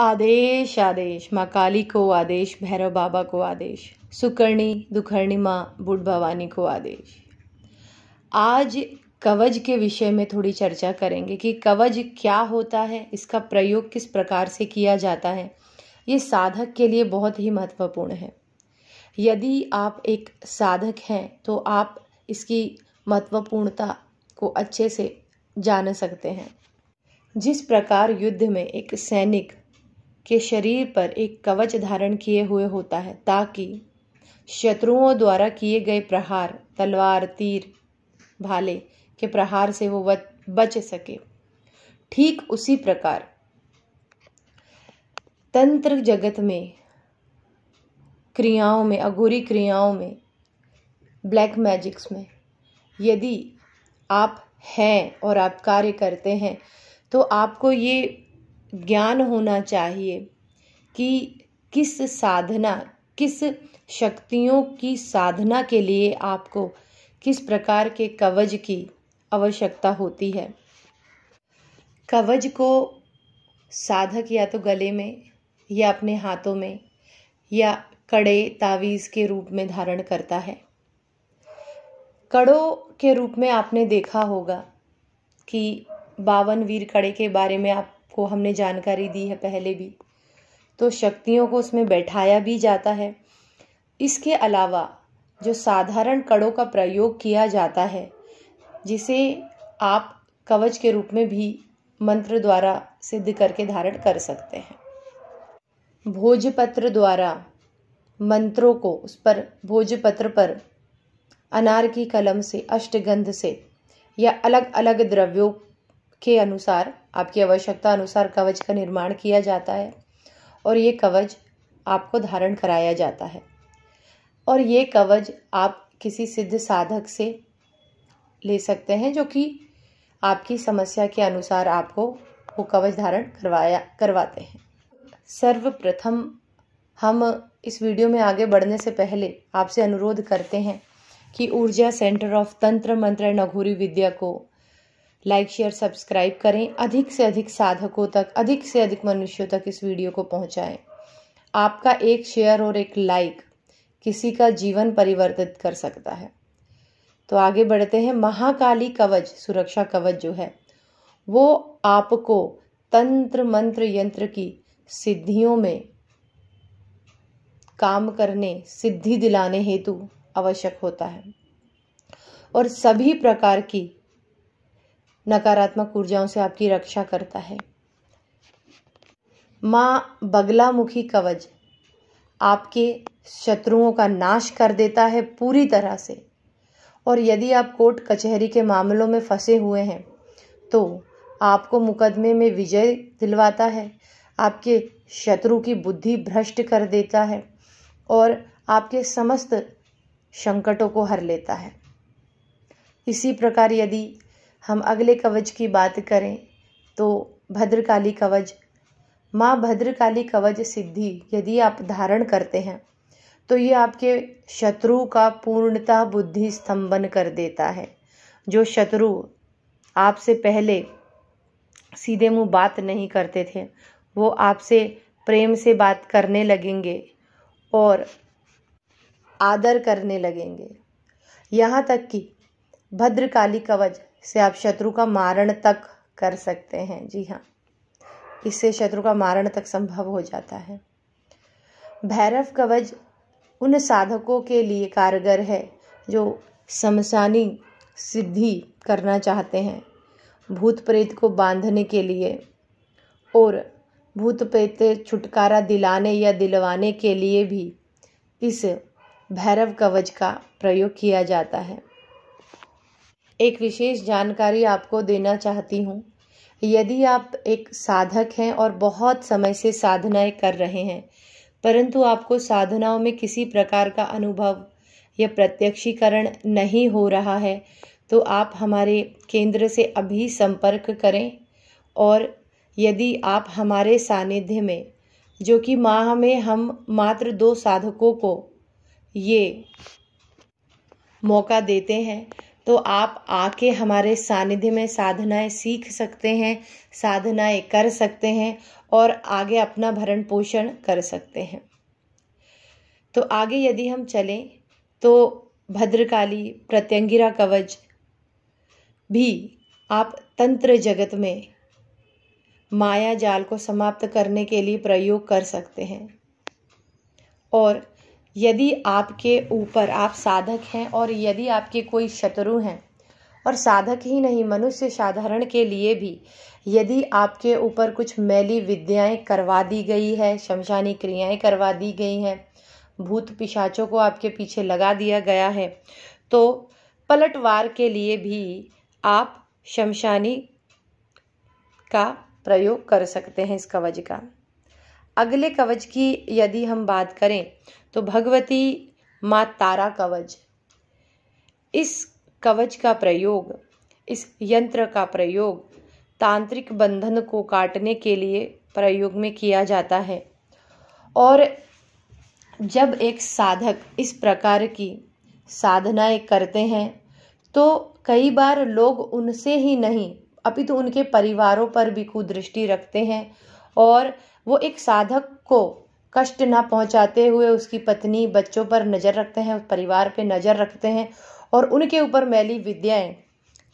आदेश आदेश माँ काली को आदेश भैरव बाबा को आदेश सुकर्णी दुखर्णी माँ बुढ़ भवानी को आदेश आज कवज के विषय में थोड़ी चर्चा करेंगे कि कवज क्या होता है इसका प्रयोग किस प्रकार से किया जाता है ये साधक के लिए बहुत ही महत्वपूर्ण है यदि आप एक साधक हैं तो आप इसकी महत्वपूर्णता को अच्छे से जान सकते हैं जिस प्रकार युद्ध में एक सैनिक के शरीर पर एक कवच धारण किए हुए होता है ताकि शत्रुओं द्वारा किए गए प्रहार तलवार तीर भाले के प्रहार से वो बच सके ठीक उसी प्रकार तंत्र जगत में क्रियाओं में अघोरी क्रियाओं में ब्लैक मैजिक्स में यदि आप हैं और आप कार्य करते हैं तो आपको ये ज्ञान होना चाहिए कि किस साधना किस शक्तियों की साधना के लिए आपको किस प्रकार के कवच की आवश्यकता होती है कवच को साधक या तो गले में या अपने हाथों में या कड़े तावीज़ के रूप में धारण करता है कड़ों के रूप में आपने देखा होगा कि बावन वीर कड़े के बारे में आप को हमने जानकारी दी है पहले भी तो शक्तियों को उसमें बैठाया भी जाता है इसके अलावा जो साधारण कड़ों का प्रयोग किया जाता है जिसे आप कवच के रूप में भी मंत्र द्वारा सिद्ध करके धारण कर सकते हैं भोजपत्र द्वारा मंत्रों को उस पर भोजपत्र पर अनार की कलम से अष्टगंध से या अलग अलग द्रव्यों के अनुसार आपकी आवश्यकता अनुसार कवच का निर्माण किया जाता है और ये कवच आपको धारण कराया जाता है और ये कवच आप किसी सिद्ध साधक से ले सकते हैं जो कि आपकी समस्या के अनुसार आपको वो कवच धारण करवाया करवाते हैं सर्वप्रथम हम इस वीडियो में आगे बढ़ने से पहले आपसे अनुरोध करते हैं कि ऊर्जा सेंटर ऑफ तंत्र मंत्र एंड विद्या को लाइक शेयर सब्सक्राइब करें अधिक से अधिक साधकों तक अधिक से अधिक मनुष्यों तक इस वीडियो को पहुंचाएं आपका एक शेयर और एक लाइक किसी का जीवन परिवर्तित कर सकता है तो आगे बढ़ते हैं महाकाली कवच सुरक्षा कवच जो है वो आपको तंत्र मंत्र यंत्र की सिद्धियों में काम करने सिद्धि दिलाने हेतु आवश्यक होता है और सभी प्रकार की नकारात्मक ऊर्जाओं से आपकी रक्षा करता है माँ बगलामुखी कवच आपके शत्रुओं का नाश कर देता है पूरी तरह से और यदि आप कोर्ट कचहरी के मामलों में फंसे हुए हैं तो आपको मुकदमे में विजय दिलवाता है आपके शत्रु की बुद्धि भ्रष्ट कर देता है और आपके समस्त संकटों को हर लेता है इसी प्रकार यदि हम अगले कवच की बात करें तो भद्रकाली कवच माँ भद्रकाली कवच सिद्धि यदि आप धारण करते हैं तो ये आपके शत्रु का पूर्णतः बुद्धि स्तंभन कर देता है जो शत्रु आपसे पहले सीधे मुंह बात नहीं करते थे वो आपसे प्रेम से बात करने लगेंगे और आदर करने लगेंगे यहाँ तक कि भद्रकाली कवच इससे आप शत्रु का मारण तक कर सकते हैं जी हाँ इससे शत्रु का मारण तक संभव हो जाता है भैरव कवच उन साधकों के लिए कारगर है जो समसानी सिद्धि करना चाहते हैं भूत प्रेत को बांधने के लिए और भूत प्रेत छुटकारा दिलाने या दिलवाने के लिए भी इस भैरव कवच का प्रयोग किया जाता है एक विशेष जानकारी आपको देना चाहती हूँ यदि आप एक साधक हैं और बहुत समय से साधनाएं कर रहे हैं परंतु आपको साधनाओं में किसी प्रकार का अनुभव या प्रत्यक्षीकरण नहीं हो रहा है तो आप हमारे केंद्र से अभी संपर्क करें और यदि आप हमारे सानिध्य में जो कि माह में हम मात्र दो साधकों को ये मौका देते हैं तो आप आके हमारे सानिध्य में साधनाएं सीख सकते हैं साधनाएं कर सकते हैं और आगे अपना भरण पोषण कर सकते हैं तो आगे यदि हम चलें तो भद्रकाली प्रत्यंगिरा कवच भी आप तंत्र जगत में माया जाल को समाप्त करने के लिए प्रयोग कर सकते हैं और यदि आपके ऊपर आप साधक हैं और यदि आपके कोई शत्रु हैं और साधक ही नहीं मनुष्य साधारण के लिए भी यदि आपके ऊपर कुछ मैली विद्याएं करवा दी गई है शमशानी क्रियाएं करवा दी गई हैं भूत पिशाचों को आपके पीछे लगा दिया गया है तो पलटवार के लिए भी आप शमशानी का प्रयोग कर सकते हैं इस कवच का अगले कवच की यदि हम बात करें तो भगवती माँ तारा कवच इस कवच का प्रयोग इस यंत्र का प्रयोग तांत्रिक बंधन को काटने के लिए प्रयोग में किया जाता है और जब एक साधक इस प्रकार की साधनाएं करते हैं तो कई बार लोग उनसे ही नहीं अपितु तो उनके परिवारों पर भी कुदृष्टि रखते हैं और वो एक साधक को कष्ट ना पहुंचाते हुए उसकी पत्नी बच्चों पर नज़र रखते हैं परिवार पे नज़र रखते हैं और उनके ऊपर मैली विद्याएं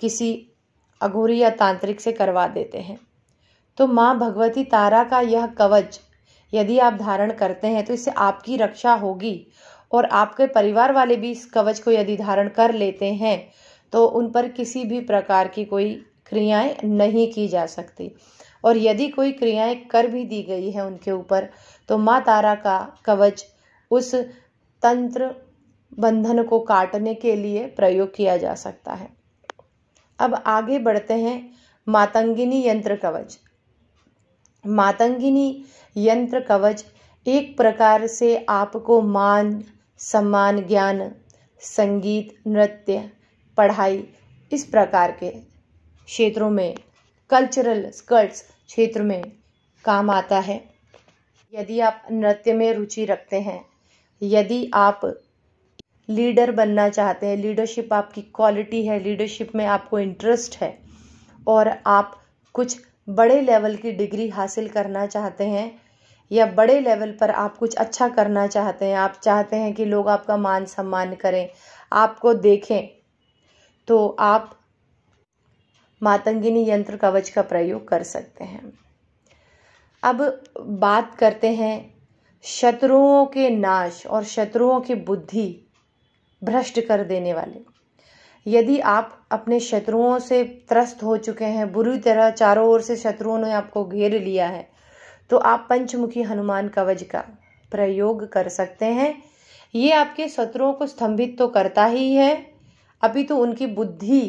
किसी अघोरी या तांत्रिक से करवा देते हैं तो माँ भगवती तारा का यह कवच यदि आप धारण करते हैं तो इससे आपकी रक्षा होगी और आपके परिवार वाले भी इस कवच को यदि धारण कर लेते हैं तो उन पर किसी भी प्रकार की कोई क्रियाएं नहीं की जा सकती और यदि कोई क्रियाएं कर भी दी गई है उनके ऊपर तो माँ तारा का कवच उस तंत्र बंधन को काटने के लिए प्रयोग किया जा सकता है अब आगे बढ़ते हैं मातंगिनी यंत्र कवच मातंगिनी यंत्र कवच एक प्रकार से आपको मान सम्मान ज्ञान संगीत नृत्य पढ़ाई इस प्रकार के क्षेत्रों में कल्चरल स्कर्ट्स क्षेत्र में काम आता है यदि आप नृत्य में रुचि रखते हैं यदि आप लीडर बनना चाहते हैं लीडरशिप आपकी क्वालिटी है लीडरशिप में आपको इंटरेस्ट है और आप कुछ बड़े लेवल की डिग्री हासिल करना चाहते हैं या बड़े लेवल पर आप कुछ अच्छा करना चाहते हैं आप चाहते हैं कि लोग आपका मान सम्मान करें आपको देखें तो आप मातंगिनी यंत्र कवच का प्रयोग कर सकते हैं अब बात करते हैं शत्रुओं के नाश और शत्रुओं की बुद्धि भ्रष्ट कर देने वाले यदि आप अपने शत्रुओं से त्रस्त हो चुके हैं बुरी तरह चारों ओर से शत्रुओं ने आपको घेर लिया है तो आप पंचमुखी हनुमान कवच का प्रयोग कर सकते हैं ये आपके शत्रुओं को स्तंभित तो करता ही है अभी तो उनकी बुद्धि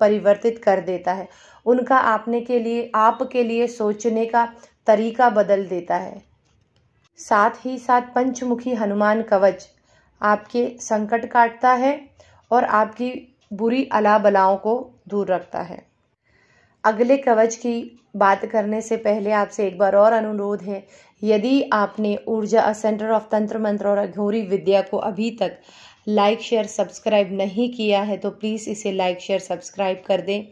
परिवर्तित कर देता है उनका आपने के लिए आप के लिए सोचने का तरीका बदल देता है साथ ही साथ पंचमुखी हनुमान कवच आपके संकट काटता है और आपकी बुरी अला बलाओं को दूर रखता है अगले कवच की बात करने से पहले आपसे एक बार और अनुरोध है यदि आपने ऊर्जा सेंटर ऑफ तंत्र मंत्र और अघोरी विद्या को अभी तक लाइक शेयर सब्सक्राइब नहीं किया है तो प्लीज़ इसे लाइक शेयर सब्सक्राइब कर दें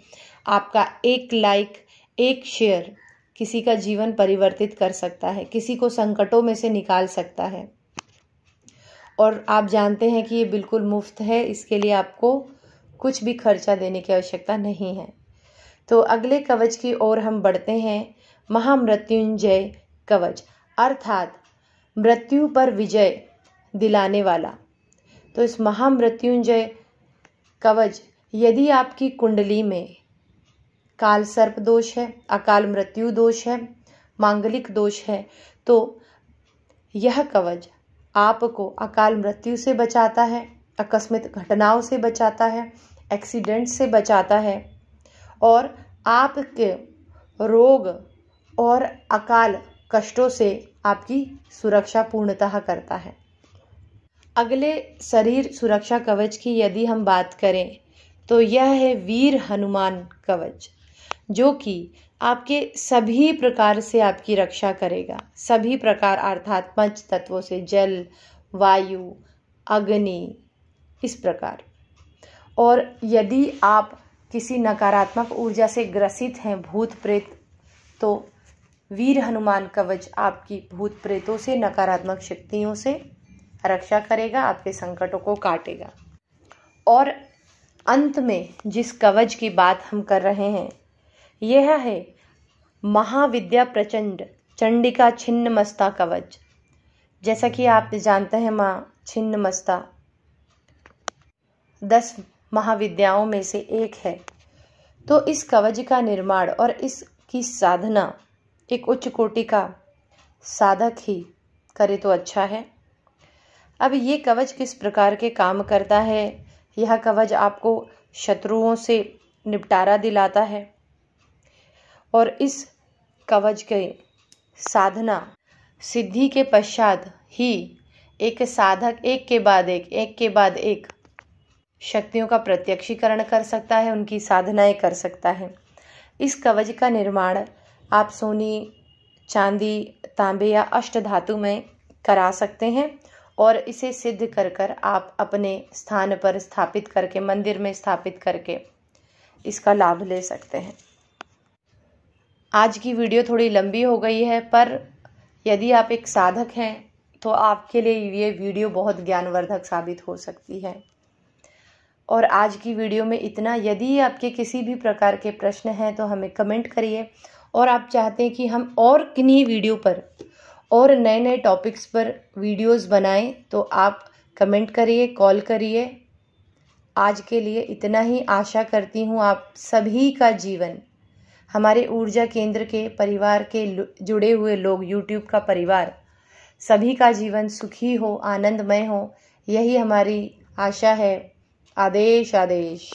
आपका एक लाइक एक शेयर किसी का जीवन परिवर्तित कर सकता है किसी को संकटों में से निकाल सकता है और आप जानते हैं कि ये बिल्कुल मुफ्त है इसके लिए आपको कुछ भी खर्चा देने की आवश्यकता नहीं है तो अगले कवच की ओर हम बढ़ते हैं महामृत्युंजय कवच अर्थात मृत्यु पर विजय दिलाने वाला तो इस महामृत्युंजय कवच यदि आपकी कुंडली में काल सर्प दोष है अकाल मृत्यु दोष है मांगलिक दोष है तो यह कवच आपको अकाल मृत्यु से बचाता है अकस्मित घटनाओं से बचाता है एक्सीडेंट से बचाता है और आपके रोग और अकाल कष्टों से आपकी सुरक्षा पूर्णतः करता है अगले शरीर सुरक्षा कवच की यदि हम बात करें तो यह है वीर हनुमान कवच जो कि आपके सभी प्रकार से आपकी रक्षा करेगा सभी प्रकार अर्थात पंच तत्वों से जल वायु अग्नि इस प्रकार और यदि आप किसी नकारात्मक ऊर्जा से ग्रसित हैं भूत प्रेत तो वीर हनुमान कवच आपकी भूत प्रेतों से नकारात्मक शक्तियों से रक्षा करेगा आपके संकटों को काटेगा और अंत में जिस कवच की बात हम कर रहे हैं यह है महाविद्या प्रचंड चंडिका छिन्न मस्ता कवच जैसा कि आप जानते हैं माँ छिन्न मस्ता दस महाविद्याओं में से एक है तो इस कवच का निर्माण और इसकी साधना एक उच्च कोटि का साधक ही करे तो अच्छा है अब ये कवच किस प्रकार के काम करता है यह कवच आपको शत्रुओं से निपटारा दिलाता है और इस कवच के साधना सिद्धि के पश्चात ही एक साधक एक के बाद एक एक के बाद एक शक्तियों का प्रत्यक्षीकरण कर सकता है उनकी साधनाएं कर सकता है इस कवच का निर्माण आप सोनी चांदी तांबे या अष्ट धातु में करा सकते हैं और इसे सिद्ध कर कर आप अपने स्थान पर स्थापित करके मंदिर में स्थापित करके इसका लाभ ले सकते हैं आज की वीडियो थोड़ी लंबी हो गई है पर यदि आप एक साधक हैं तो आपके लिए ये वीडियो बहुत ज्ञानवर्धक साबित हो सकती है और आज की वीडियो में इतना यदि आपके किसी भी प्रकार के प्रश्न हैं तो हमें कमेंट करिए और आप चाहते हैं कि हम और किन्हीं वीडियो पर और नए नए टॉपिक्स पर वीडियोस बनाएं तो आप कमेंट करिए कॉल करिए आज के लिए इतना ही आशा करती हूँ आप सभी का जीवन हमारे ऊर्जा केंद्र के परिवार के जुड़े हुए लोग यूट्यूब का परिवार सभी का जीवन सुखी हो आनंदमय हो यही हमारी आशा है आदेश आदेश